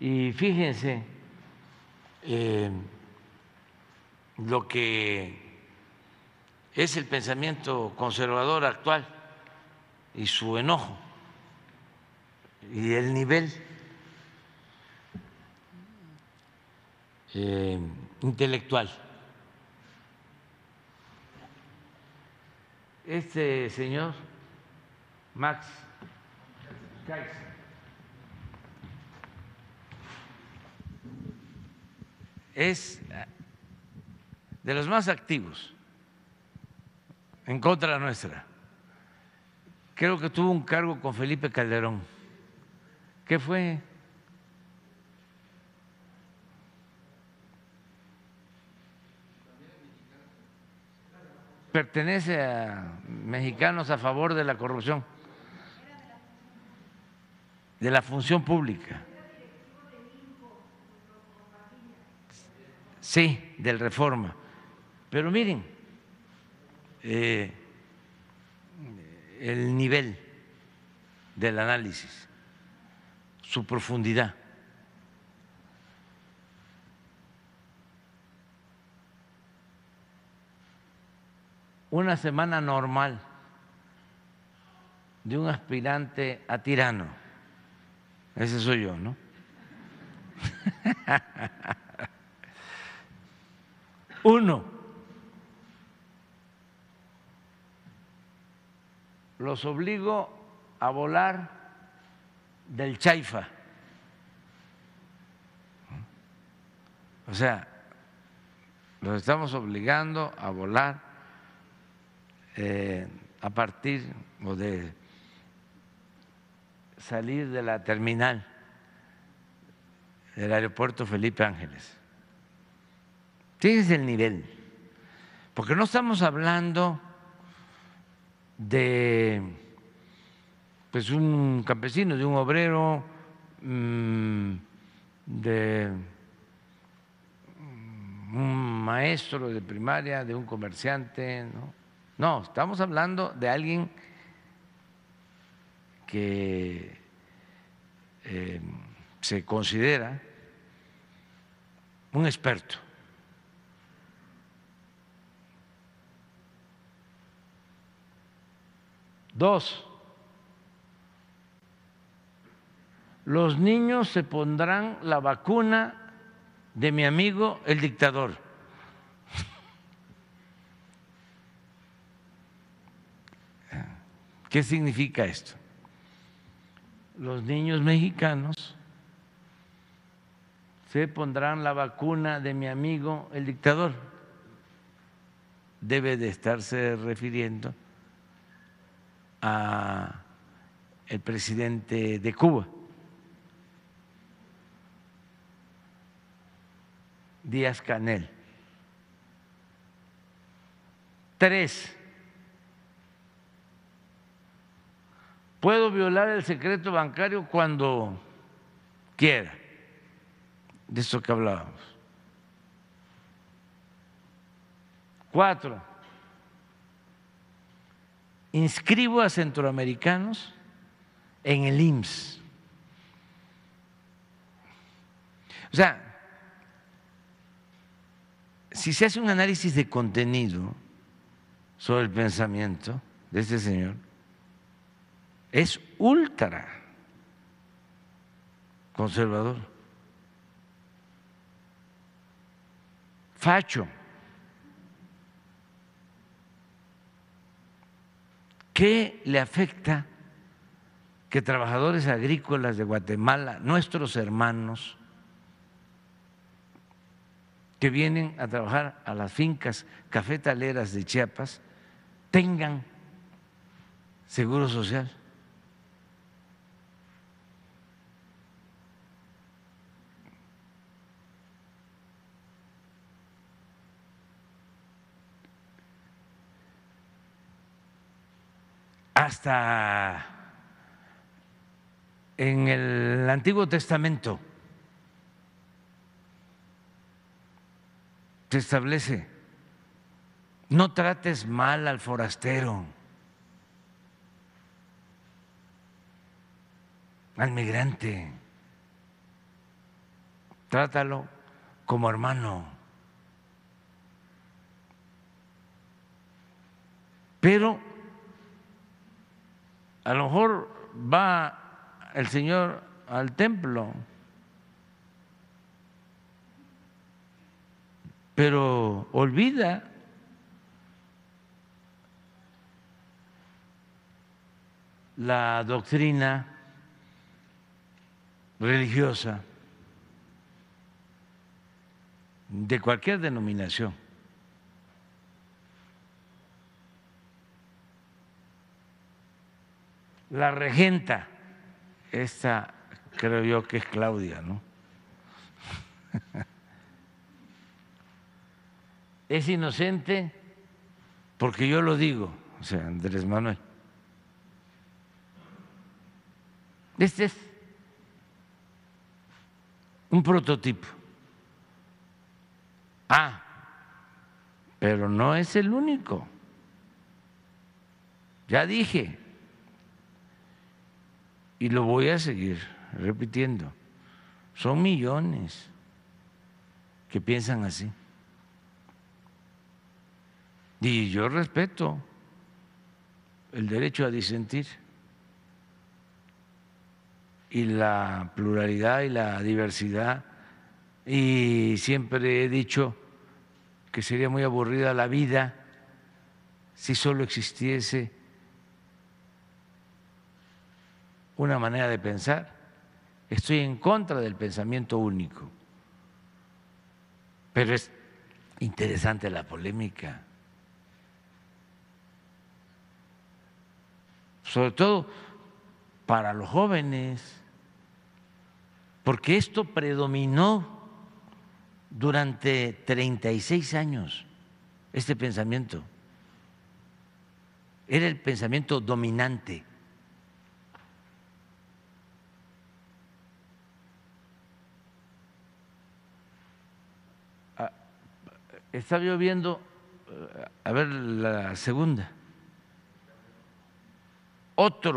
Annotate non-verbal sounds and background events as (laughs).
Y fíjense eh, lo que es el pensamiento conservador actual y su enojo y el nivel eh, intelectual. Este señor, Max es eh, de los más activos en contra nuestra. Creo que tuvo un cargo con Felipe Calderón. ¿Qué fue? Pertenece a mexicanos a favor de la corrupción, de la función pública. sí, del reforma. Pero miren eh, el nivel del análisis, su profundidad. Una semana normal de un aspirante a tirano. Ese soy yo, ¿no? (laughs) Uno, los obligo a volar del Chaifa. O sea, los estamos obligando a volar eh, a partir o de salir de la terminal del aeropuerto Felipe Ángeles. Tienes el nivel, porque no estamos hablando de pues un campesino, de un obrero, mm, de un maestro de primaria, de un comerciante, ¿no? No, estamos hablando de alguien que eh, se considera un experto Dos, los niños se pondrán la vacuna de mi amigo el dictador. (laughs) ¿Qué significa esto? Los niños mexicanos se pondrán la vacuna de mi amigo el dictador. Debe de estarse refiriendo a el presidente de Cuba, Díaz Canel. Tres, puedo violar el secreto bancario cuando quiera, de eso que hablábamos. Cuatro, inscribo a centroamericanos en el IMSS. O sea, si se hace un análisis de contenido sobre el pensamiento de este señor, es ultra conservador, facho. ¿Qué le afecta que trabajadores agrícolas de Guatemala, nuestros hermanos, que vienen a trabajar a las fincas cafetaleras de Chiapas, tengan seguro social? hasta en el Antiguo Testamento se establece, no trates mal al forastero, al migrante, trátalo como hermano. Pero a lo mejor va el Señor al templo, pero olvida la doctrina religiosa de cualquier denominación. la regenta, esta creo yo que es Claudia, ¿no? (laughs) es inocente porque yo lo digo, o sea, Andrés Manuel. Este es un prototipo. Ah, pero no es el único. Ya dije, y lo voy a seguir repitiendo, son millones que piensan así. Y yo respeto el derecho a disentir y la pluralidad y la diversidad. Y siempre he dicho que sería muy aburrida la vida si solo existiese una manera de pensar, estoy en contra del pensamiento único. Pero es interesante la polémica. Sobre todo para los jóvenes, porque esto predominó durante 36 años, este pensamiento. Era el pensamiento dominante. está lloviendo, eh, a ver la segunda, otro